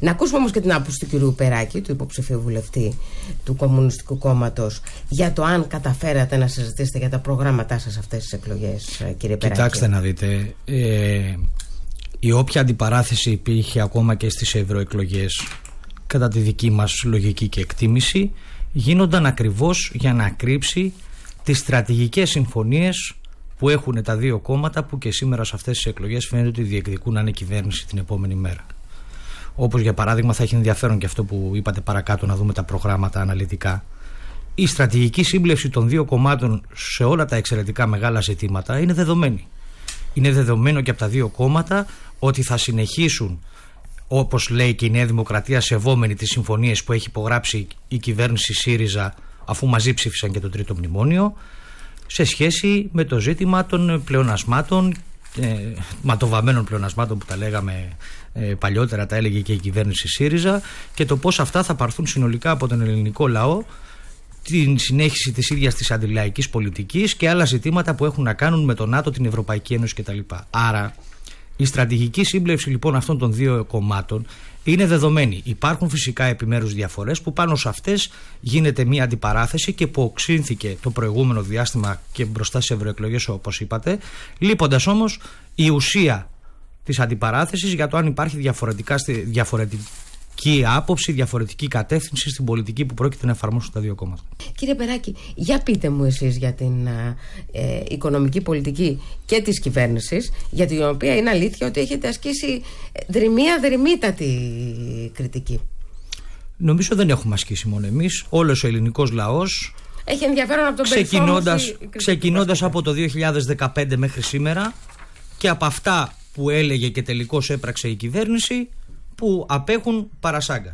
Να ακούσουμε όμως και την άποψη του κυρίου Περάκη, του υποψηφίου βουλευτή του Κομμουνιστικού Κόμματος, για το αν καταφέρατε να συζητήσετε για τα προγράμματά σας αυτές τις εκλογές, ε, κύριε Περάκη. Κοιτάξτε να δείτε. Ε, η όποια αντιπαράθεση υπήρχε ακόμα και στις ευρωεκλογές, κατά τη δική μας λογική και εκτίμηση, γίνονταν ακριβώς για να κρύψει τις στρατηγικές συμφωνίες που έχουν τα δύο κόμματα που και σήμερα σε αυτές τις εκλογές φαίνεται ότι διεκδικούν να είναι κυβέρνηση την επόμενη μέρα όπως για παράδειγμα, θα έχει ενδιαφέρον και αυτό που είπατε παρακάτω, να δούμε τα προγράμματα αναλυτικά. Η στρατηγική σύμπλευση των δύο κομμάτων σε όλα τα εξαιρετικά μεγάλα ζητήματα είναι δεδομένη. Είναι δεδομένο και από τα δύο κόμματα ότι θα συνεχίσουν όπως λέει και η Νέα Δημοκρατία, σεβόμενη τις συμφωνίες που έχει υπογράψει η κυβέρνηση ΣΥΡΙΖΑ, αφού μαζί ψήφισαν και το τρίτο μνημόνιο, σε σχέση με το ζήτημα των πλεονασμάτων ε, ματοβαμμένων πλεονασμάτων που τα λέγαμε ε, παλιότερα, τα έλεγε και η κυβέρνηση ΣΥΡΙΖΑ και το πώς αυτά θα πάρθουν συνολικά από τον ελληνικό λαό την συνέχιση της ίδιας της αντιλαϊκής πολιτικής και άλλα ζητήματα που έχουν να κάνουν με τον ΝΑΤΟ, την Ευρωπαϊκή Ένωση κτλ. Άρα η στρατηγική σύμπλευση λοιπόν αυτών των δύο κομμάτων είναι δεδομένη. Υπάρχουν φυσικά επιμέρους διαφορές που πάνω σε αυτές γίνεται μια αντιπαράθεση και που οξύνθηκε το προηγούμενο διάστημα και μπροστά σε ευρωεκλογές, όπως είπατε, λείποντας όμως η ουσία της αντιπαράθεσης για το αν υπάρχει διαφορετικά, διαφορετική διαφορετική άποψη, διαφορετική κατεύθυνση στην πολιτική που πρόκειται να εφαρμόσουν τα δύο κόμματα. Κύριε Περάκη, για πείτε μου εσείς για την ε, ε, οικονομική πολιτική και της κυβέρνησης, για την οποία είναι αλήθεια ότι έχετε ασκήσει δρυμία δρυμύτατη κριτική. Νομίζω δεν έχουμε ασκήσει μόνο εμείς. Όλος ο ελληνικός λαός έχει ενδιαφέρον από τον ξεκινώντας, ξεκινώντας από το 2015 μέχρι σήμερα και από αυτά που έλεγε και τελικώς έπραξε η κυβέρνηση που απέχουν παρασάγκας.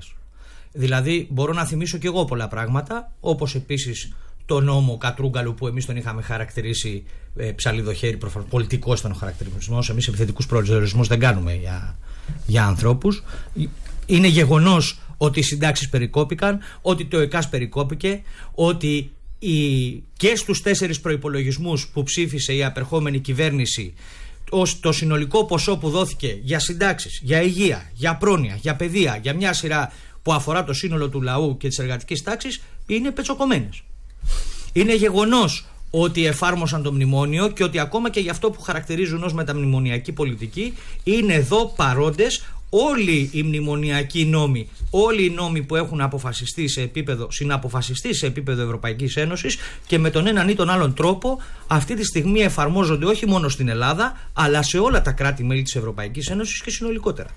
Δηλαδή μπορώ να θυμίσω και εγώ πολλά πράγματα όπως επίσης το νόμο Κατρούγκαλου που εμείς τον είχαμε χαρακτηρίσει ε, ψαλιδοχέρι, προφανώς πολιτικός ήταν ο χαρακτηρισμός. Εμείς επιθετικούς προορισμούς δεν κάνουμε για, για ανθρώπους. Είναι γεγονός ότι οι συντάξεις περικόπηκαν, ότι το ΕΚΑΣ περικόπηκε, ότι οι, και στους τέσσερις προπολογισμού που ψήφισε η απερχόμενη κυβέρνηση το συνολικό ποσό που δόθηκε για συντάξεις, για υγεία, για πρόνοια, για παιδεία, για μια σειρά που αφορά το σύνολο του λαού και της εργατικής τάξης είναι πετσοκομμένες. Είναι γεγονός ότι εφάρμοσαν το μνημόνιο και ότι ακόμα και για αυτό που χαρακτηρίζουν ως μεταμνημονιακή πολιτική είναι εδώ παρόντες όλοι οι μνημονιακοί νόμοι, όλοι οι νόμοι που έχουν αποφασιστεί σε επίπεδο, συναποφασιστεί σε επίπεδο Ευρωπαϊκής Ένωσης και με τον έναν ή τον άλλον τρόπο αυτή τη στιγμή εφαρμόζονται όχι μόνο στην Ελλάδα, αλλά σε όλα τα κράτη-μέλη της Ευρωπαϊκής Ένωσης και συνολικότερα.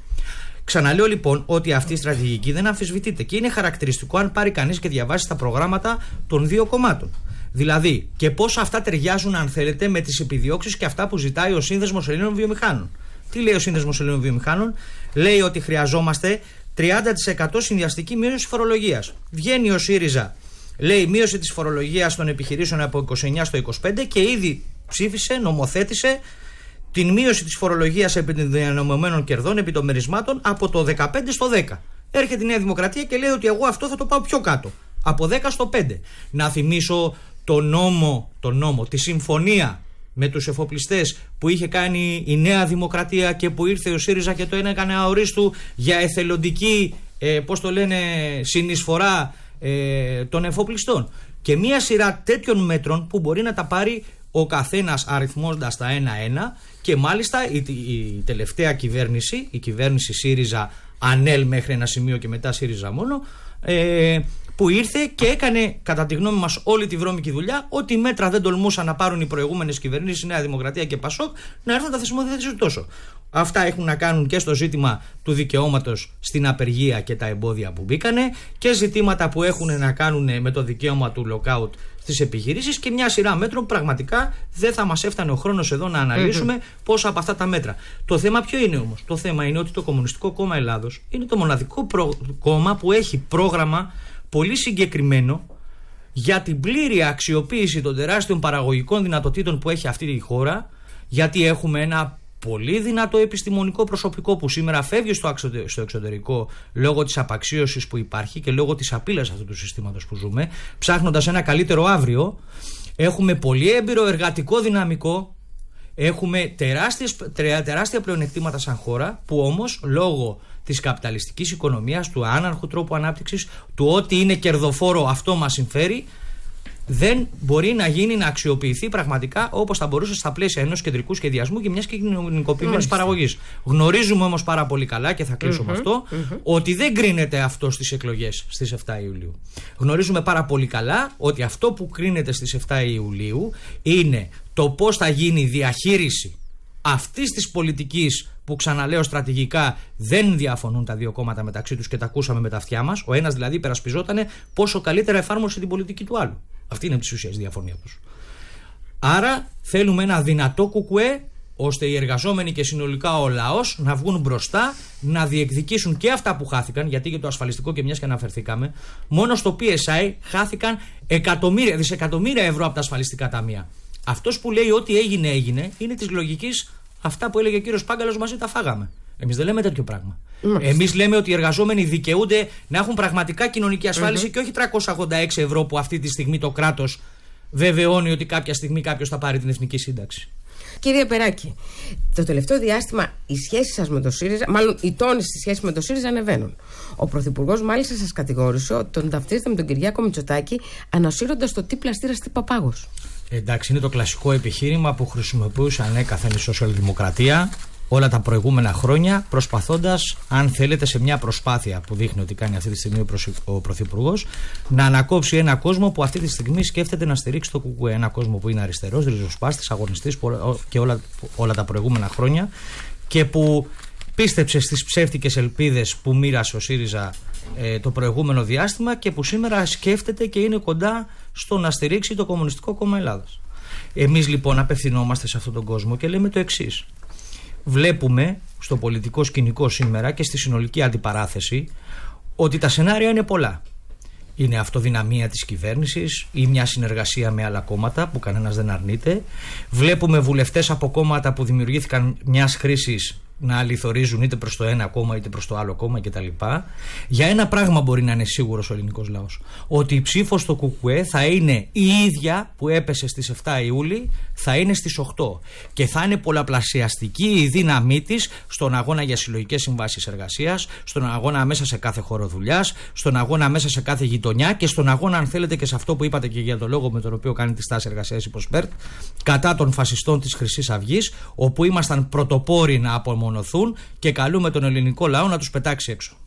Ξαναλέω λοιπόν ότι αυτή η στρατηγική δεν αμφισβητείται και είναι χαρακτηριστικό αν πάρει κανείς και διαβάσει τα προγράμματα των δύο κομμάτων. Δηλαδή, και πώς αυτά ταιριάζουν, αν θέλετε, με τις επιδιώξεις και αυτά που ζητάει ο Σύνδεσμος Ελλήνων Βιομηχάνων. Τι λέει ο Σύνδεσμος Ελλήνων Βιομηχάνων, λέει ότι χρειαζόμαστε 30% συνδυαστική μείωση φορολογίας. Βγαίνει ο ΣΥΡΙΖΑ, λέει μείωση της φορολογίας των επιχειρήσεων από 29% στο 25% και ήδη ψήφισε, νομοθέτησε την μείωση της φορολογίας επί των διανομωμένων κερδών, επί των μερισμάτων από το 15% στο 10%. Έρχεται η Νέα Δημοκρατία και λέει ότι εγώ αυτό θα το πάω πιο κάτω. Από 10 στο 5. Να θυμίσω το νόμο, το νόμο, τη συμφωνία με τους εφοπλιστές που είχε κάνει η Νέα Δημοκρατία και που ήρθε ο ΣΥΡΙΖΑ και το έκανε αορίστου για εθελοντική, ε, πώς το λένε, συνεισφορά ε, των εφοπλιστών. Και μία σειρά τέτοιων μέτρων που μπορεί να τα πάρει ο καθένας αριθμώντας τα ένα-ένα και μάλιστα η, τελευταία κυβέρνηση, η κυβέρνηση ΣΥΡΙΖΑ ΑΝΕΛ μέχρι ένα σημείο και μετά ΣΥΡΙΖΑ μόνο, ε, που ήρθε και έκανε, κατά τη γνώμη μας, όλη τη βρώμικη δουλειά. Ό,τι μέτρα δεν τολμούσαν να πάρουν οι προηγούμενες κυβερνήσεις, Νέα Δημοκρατία και Πασόκ, να έρθουν να τα θεσμοθετήσουν τόσο. Αυτά έχουν να κάνουν και στο ζήτημα του δικαιώματος στην απεργία και τα εμπόδια που μπήκανε και ζητήματα που έχουν να κάνουν με το δικαίωμα του lockout στις επιχειρήσεις και μια σειρά μέτρων. Πραγματικά δεν θα μας έφτανε ο χρόνος εδώ να αναλυσουμε πόσα από αυτά τα μέτρα. Το θέμα ποιο είναι όμως. Το θέμα είναι ότι το Κομμουνιστικό Κόμμα Ελλάδος είναι το μοναδικό κόμμα που έχει πρόγραμμα πολύ συγκεκριμένο για την πλήρη αξιοποίηση των τεράστιων παραγωγικών δυνατοτήτων που έχει αυτή η χώρα, γιατί έχουμε ένα πολύ δυνατό επιστημονικό προσωπικό που σήμερα φεύγει στο εξωτερικό λόγω της απαξίωσης που υπάρχει και λόγω της απειλής αυτού του συστήματος που ζούμε, ψάχνοντας ένα καλύτερο αύριο, έχουμε πολύ έμπειρο εργατικό δυναμικό, έχουμε τεράστια πλεονεκτήματα σαν χώρα που όμως λόγω της καπιταλιστικής οικονομίας, του άναρχου τρόπου ανάπτυξης, του ότι είναι κερδοφόρο, αυτό μας συμφέρει, δεν μπορεί να γίνει να αξιοποιηθεί πραγματικά όπως θα μπορούσε στα πλαίσια ενός κεντρικού σχεδιασμού και μιας κοινωνικοποιημένης παραγωγής. Γνωρίζουμε όμως πάρα πολύ καλά, και θα κλεισω με αυτο ότι δεν κρίνεται αυτό στις εκλογές στις 7 Ιουλίου. Γνωρίζουμε πάρα πολύ καλά ότι αυτό που κρίνεται στις 7 Ιουλίου είναι το πώς θα γίνει η διαχείριση αυτής της πολιτικής που ξαναλέω στρατηγικά δεν διαφωνούν τα δύο κόμματα μεταξύ τους και τα ακούσαμε με τα αυτιά μας. Ο ένας δηλαδή υπερασπιζόταν πόσο καλύτερα εφάρμοσε την πολιτική του άλλου. Αυτή είναι της ουσίας η διαφωνία τους. Άρα θέλουμε ένα δυνατό κουκουέ ώστε οι εργαζόμενοι και συνολικά ο λαός να βγουν μπροστά, να διεκδικήσουν και αυτά που χάθηκαν, γιατί για το ασφαλιστικό και μιας και αναφερθήκαμε, μόνο στο PSI χάθηκαν εκατομμύρια, δισεκατομμύρια ευρώ από τα ασφαλιστικά ταμεία. Αυτός που λέει ότι έγινε, έγινε, είναι της λογικής αυτά που έλεγε ο κύριος Πάγκαλος μαζί τα φάγαμε. Εμείς δεν λέμε τέτοιο πράγμα. Εμείς λέμε ότι οι εργαζόμενοι δικαιούνται να έχουν πραγματικά κοινωνική ασφάλιση και όχι 386 ευρώ που αυτή τη στιγμή το κράτος βεβαιώνει ότι κάποια στιγμή κάποιος θα πάρει την εθνική σύνταξη. Κύριε Περάκη, το τελευταίο διάστημα οι σχέσεις σας με το ΣΥΡΙΖΑ, μάλλον οι τόνοι στη σχέσης με το ΣΥΡΙΖΑ ανεβαίνουν. Ο Πρωθυπουργός μάλιστα σας κατηγόρησε ότι τον ταυτίζεται με τον Κυριάκο Μητσοτάκη ανασύροντας το τι πλαστήρα τι παπάγος. Εντάξει, είναι το κλασικό επιχείρημα που χρησιμοποιούσαν έκαθεν ε, η σοσιαλδημοκρατία όλα τα προηγούμενα χρόνια, προσπαθώντας, αν θέλετε, σε μια προσπάθεια που δείχνει ότι κάνει αυτή τη στιγμή ο Πρωθυπουργός, να ανακόψει ένα κόσμο που αυτή τη στιγμή σκέφτεται να στηρίξει το ΚΚΕ. Ένα κόσμο που είναι αριστερός, ριζοσπάστης, αγωνιστής και όλα, όλα τα προηγούμενα χρόνια και που πίστεψε στις ψεύτικες ελπίδες που μοίρασε ο ΣΥΡΙΖΑ ε, το προηγούμενο διάστημα και που σήμερα σκέφτεται και είναι κοντά στο να στηρίξει το Κομμουνιστικό Κόμμα Ελλάδας. Εμείς λοιπόν απευθυνόμαστε σε αυτόν τον κόσμο και λέμε το εξής. Βλέπουμε στο πολιτικό σκηνικό σήμερα και στη συνολική αντιπαράθεση ότι τα σενάρια είναι πολλά. Είναι αυτοδυναμία της κυβέρνησης ή μια συνεργασία με άλλα κόμματα που κανένας δεν αρνείται. Βλέπουμε βουλευτές από κόμματα που δημιουργήθηκαν μιας χρήσης να αληθορίζουν είτε προς το ένα κόμμα είτε προς το άλλο κόμμα κτλ. Για ένα πράγμα μπορεί να είναι σίγουρος ο ελληνικός λαός. Ότι η ψήφος στο ΚΚΕ θα είναι η ίδια που έπεσε στις 7 Ιούλη, θα είναι στις 8. Και θα είναι πολλαπλασιαστική η δύναμή της στον αγώνα για συλλογικές συμβάσεις εργασίας, στον αγώνα μέσα σε κάθε χώρο δουλειάς, στον αγώνα μέσα σε κάθε γειτονιά και στον αγώνα, αν θέλετε, και σε αυτό που είπατε και για το λόγο με τον οποίο κάνει τη στάση εργασίας υποσπέρτ, κατά των φασιστών της Χρυσής Αυγής, όπου ήμασταν πρωτοπόροι να απομονωθούν και καλούμε τον ελληνικό λαό να τους πετάξει έξω.